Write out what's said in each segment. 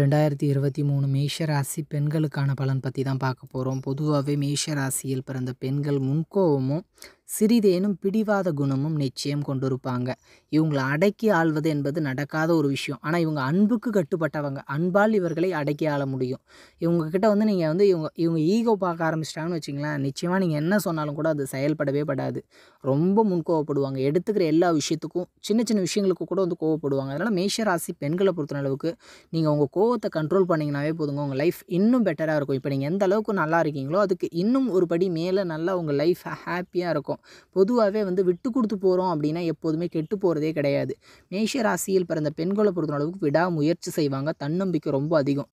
ரெண்டாயிரத்தி இருபத்தி மூணு மேஷ ராசி பெண்களுக்கான பலன் பற்றி தான் பார்க்க போகிறோம் பொதுவாகவே மேஷ ராசியில் பிறந்த பெண்கள் முன்கோபமும் சிறிதேனும் பிடிவாத குணமும் நிச்சயம் கொண்டிருப்பாங்க இவங்களை அடக்கி ஆள்வது என்பது நடக்காத ஒரு விஷயம் ஆனால் இவங்க அன்புக்கு கட்டுப்பட்டவங்க அன்பால் இவர்களை அடக்கி ஆள முடியும் இவங்கக்கிட்ட வந்து நீங்கள் வந்து இவங்க இவங்க ஈகோ பார்க்க ஆரம்பிச்சிட்டாங்கன்னு வச்சிங்களேன் நிச்சயமாக நீங்கள் என்ன சொன்னாலும் கூட அது செயல்படவே படாது ரொம்ப முன்கோவப்படுவாங்க எடுத்துக்கிற எல்லா விஷயத்துக்கும் சின்ன சின்ன விஷயங்களுக்கு கூட வந்து கோவப்படுவாங்க அதனால் மேஷராசி பெண்களை பொறுத்த அளவுக்கு நீங்கள் உங்கள் கோவத்தை கண்ட்ரோல் பண்ணிங்கனாவே போதுங்க உங்கள் லைஃப் இன்னும் பெட்டராக இருக்கும் இப்போ நீங்கள் எந்த அளவுக்கு நல்லா இருக்கீங்களோ அதுக்கு இன்னும் ஒரு படி மேலே நல்லா உங்கள் லைஃப் ஹாப்பியாக இருக்கும் பொதுவாகவே வந்து விட்டு கொடுத்து போகிறோம் அப்படின்னா எப்போதுமே கெட்டு போகிறதே கிடையாது மேஷ ராசியில் பிறந்த பெண்களை பொறுத்தளவுக்கு விடாமுயற்சி செய்வாங்க தன்னம்பிக்கை ரொம்ப அதிகம்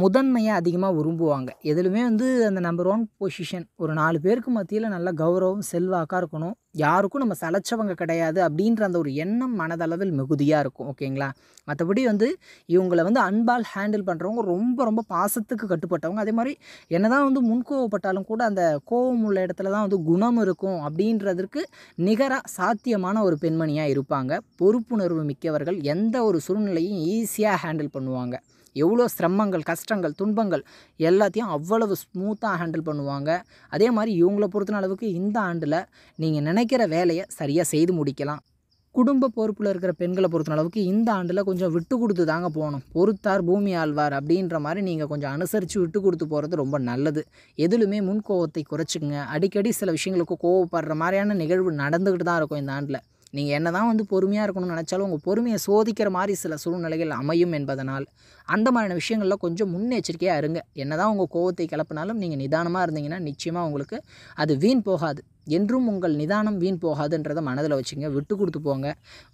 முதன்மையை அதிகமாக விரும்புவாங்க எதுலுமே வந்து அந்த நம்பர் ஒன் பொசிஷன் ஒரு நாலு பேருக்கு மத்தியில் நல்லா கௌரவம் செல்வாக்காக இருக்கணும் யாருக்கும் நம்ம சளைச்சவங்க கிடையாது அப்படின்ற அந்த ஒரு எண்ணம் மனதளவில் மிகுதியாக இருக்கும் ஓகேங்களா மற்றபடி வந்து இவங்களை வந்து அன்பால் ஹேண்டில் பண்ணுறவங்க ரொம்ப ரொம்ப பாசத்துக்கு கட்டுப்பட்டவங்க அதே மாதிரி என்ன தான் வந்து முன்கோவப்பட்டாலும் கூட அந்த கோவம் உள்ள இடத்துல தான் வந்து குணம் இருக்கும் அப்படின்றதற்கு நிகராக சாத்தியமான ஒரு பெண்மணியாக இருப்பாங்க பொறுப்புணர்வு மிக்கவர்கள் எந்த ஒரு சூழ்நிலையும் ஈஸியாக ஹேண்டில் பண்ணுவாங்க எவ்வளோ சிரமங்கள் கஷ்டங்கள் துன்பங்கள் எல்லாத்தையும் அவ்வளவு ஸ்மூத்தாக ஹேண்டில் பண்ணுவாங்க அதே மாதிரி இவங்களை பொறுத்தன அளவுக்கு இந்த ஆண்டில் நீங்கள் நினைக்க நினைக்கிற வேலையை சரியாக செய்து முடிக்கலாம் குடும்ப பொறுப்பில் இருக்கிற பெண்களை பொறுத்த அளவுக்கு இந்த ஆண்டில் கொஞ்சம் விட்டு கொடுத்து தாங்க போகணும் பொறுத்தார் பூமி ஆழ்வார் அப்படின்ற மாதிரி நீங்கள் கொஞ்சம் அனுசரித்து விட்டு கொடுத்து போகிறது ரொம்ப நல்லது எதிலுமே முன்கோவத்தை குறைச்சிக்கங்க அடிக்கடி சில விஷயங்களுக்கு கோவப்படுற மாதிரியான நிகழ்வு நடந்துக்கிட்டு தான் இருக்கும் இந்த ஆண்டில் நீங்கள் என்ன தான் வந்து பொறுமையாக இருக்கணும்னு நினச்சாலும் உங்கள் பொறுமையை சோதிக்கிற மாதிரி சில சூழ்நிலைகள் அமையும் என்பதனால் அந்த மாதிரியான விஷயங்களில் கொஞ்சம் முன்னெச்சரிக்கையாக இருங்க என்ன தான் உங்கள் கோவத்தை கிளப்பினாலும் நீங்கள் நிதானமாக இருந்தீங்கன்னா நிச்சயமாக உங்களுக்கு அது வீண் போகாது என்றும் உங்கள் நிதானம் வீண் போகாதுன்றதை மனதில் வச்சுங்க விட்டு கொடுத்து போங்க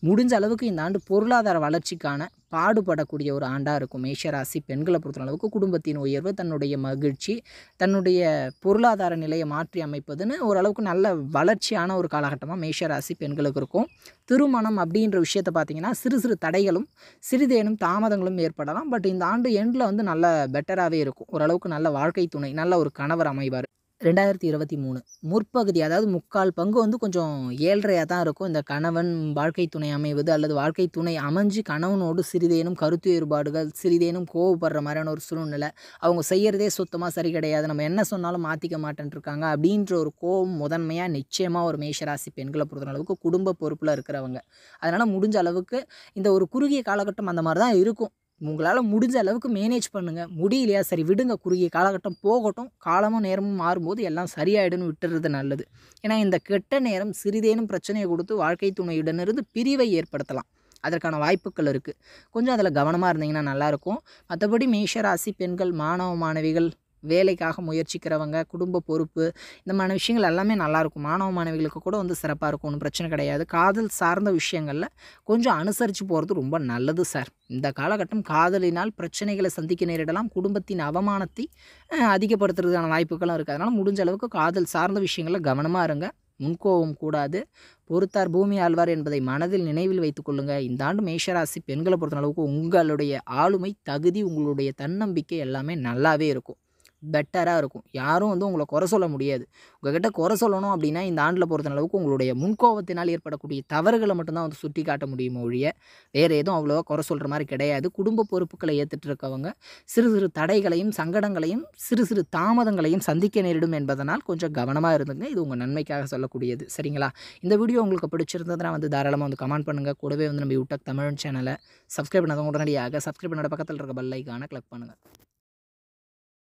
முடிஞ்ச அளவுக்கு இந்த ஆண்டு பொருளாதார வளர்ச்சிக்கான பாடுபடக்கூடிய ஒரு ஆண்டாக இருக்கும் மேஷராசி பெண்களை பொறுத்த அளவுக்கு குடும்பத்தின் உயர்வு தன்னுடைய மகிழ்ச்சி தன்னுடைய பொருளாதார நிலையை மாற்றி அமைப்பதுன்னு ஓரளவுக்கு நல்ல வளர்ச்சியான ஒரு காலகட்டமாக மேஷராசி பெண்களுக்கு இருக்கும் திருமணம் அப்படின்ற விஷயத்தை பார்த்தீங்கன்னா சிறு சிறு தடைகளும் சிறிதேனும் தாமதங்களும் ஏற்படலாம் பட் இந்த ஆண்டு எண்டில் வந்து நல்ல பெட்டராகவே இருக்கும் ஓரளவுக்கு நல்ல வாழ்க்கை துணை நல்ல ஒரு கணவர் அமைவார் ரெண்டாயிரத்தி இருபத்தி மூணு முற்பகுதி அதாவது முக்கால் பங்கு வந்து கொஞ்சம் ஏழ்றையாக தான் இருக்கும் இந்த கணவன் வாழ்க்கை துணை அமைவது அல்லது வாழ்க்கை துணை அமைஞ்சு கணவனோடு சிறிதேனும் கருத்து வேறுபாடுகள் சிறிதேனும் கோவப்படுற மாதிரியான ஒரு சூழ்நிலை அவங்க செய்கிறதே சுத்தமாக சரி கிடையாது நம்ம என்ன சொன்னாலும் மாற்றிக்க மாட்டேன்ருக்காங்க அப்படின்ற ஒரு கோவம் முதன்மையாக நிச்சயமாக ஒரு மேஷராசி பெண்களை பொறுத்த அளவுக்கு குடும்ப பொறுப்பில் இருக்கிறவங்க அதனால் முடிஞ்ச அளவுக்கு இந்த ஒரு குறுகிய காலகட்டம் அந்த மாதிரி தான் இருக்கும் உங்களால் முடிஞ்ச அளவுக்கு மேனேஜ் பண்ணுங்கள் முடியலையா சரி விடுங்க குறுகிய காலகட்டம் போகட்டும் காலமும் நேரமும் மாறும்போது எல்லாம் சரியாயிடும்னு விட்டுறது நல்லது ஏன்னா இந்த கெட்ட நேரம் சிறிதேனும் பிரச்சனையை கொடுத்து வாழ்க்கை துணையுடனிருந்து பிரிவை ஏற்படுத்தலாம் அதற்கான வாய்ப்புகள் இருக்குது கொஞ்சம் அதில் கவனமாக இருந்தீங்கன்னா நல்லாயிருக்கும் மற்றபடி மேஷராசி பெண்கள் மாணவ மாணவிகள் வேலைக்காக முயற்சிக்கிறவங்க குடும்ப பொறுப்பு இந்த மாதிரி விஷயங்கள் எல்லாமே நல்லாயிருக்கும் மாணவ மாணவிகளுக்கு கூட வந்து சிறப்பாக இருக்கும் ஒன்றும் பிரச்சனை கிடையாது காதல் சார்ந்த விஷயங்களில் கொஞ்சம் அனுசரித்து போகிறது ரொம்ப நல்லது சார் இந்த காலகட்டம் காதலினால் பிரச்சனைகளை சந்திக்க நேரிடலாம் குடும்பத்தின் அவமானத்தை அதிகப்படுத்துறதுக்கான வாய்ப்புகளும் இருக்குது அதனால் முடிஞ்ச அளவுக்கு காதல் சார்ந்த விஷயங்களில் கவனமாக இருங்க முன்கோவம் கூடாது பொறுத்தார் பூமி ஆழ்வார் என்பதை மனதில் நினைவில் வைத்துக் கொள்ளுங்கள் இந்த ஆண்டு மேஷராசி பெண்களை பொறுத்தளவுக்கு உங்களுடைய ஆளுமை தகுதி உங்களுடைய தன்னம்பிக்கை எல்லாமே நல்லாவே இருக்கும் பெட்டராக இருக்கும் யாரும் வந்து உங்களை குறை சொல்ல முடியாது உங்ககிட்ட குறை சொல்லணும் அப்படின்னா இந்த ஆண்டில் பொறுத்த அளவுக்கு உங்களுடைய முன்கோபத்தினால் ஏற்படக்கூடிய தவறுகளை மட்டும்தான் வந்து சுட்டி காட்ட முடியும் ஒழிய வேறு எதுவும் அவ்வளோவா குறை சொல்கிற மாதிரி கிடையாது குடும்ப பொறுப்புகளை ஏற்றுட்டு இருக்கவங்க சிறு சிறு தடைகளையும் சங்கடங்களையும் சிறு சிறு தாமதங்களையும் சந்திக்க நேரிடும் என்பதனால் கொஞ்சம் கவனமாக இருந்துங்க இது உங்கள் நன்மைக்காக சொல்லக்கூடியது சரிங்களா இந்த வீடியோ உங்களுக்கு பிடிச்சிருந்ததுனா வந்து தாராளமாக வந்து கமெண்ட் பண்ணுங்கள் கூடவே வந்து நம்ம யூடியூப் தமிழ் சேனலை சப்ஸ்கிரைப் பண்ணாதவங்க உடனடியாக சப்ஸ்கிரைப் பண்ணுற பக்கத்தில் இருக்க பல்லைக்கான கிளிக் பண்ணுங்கள்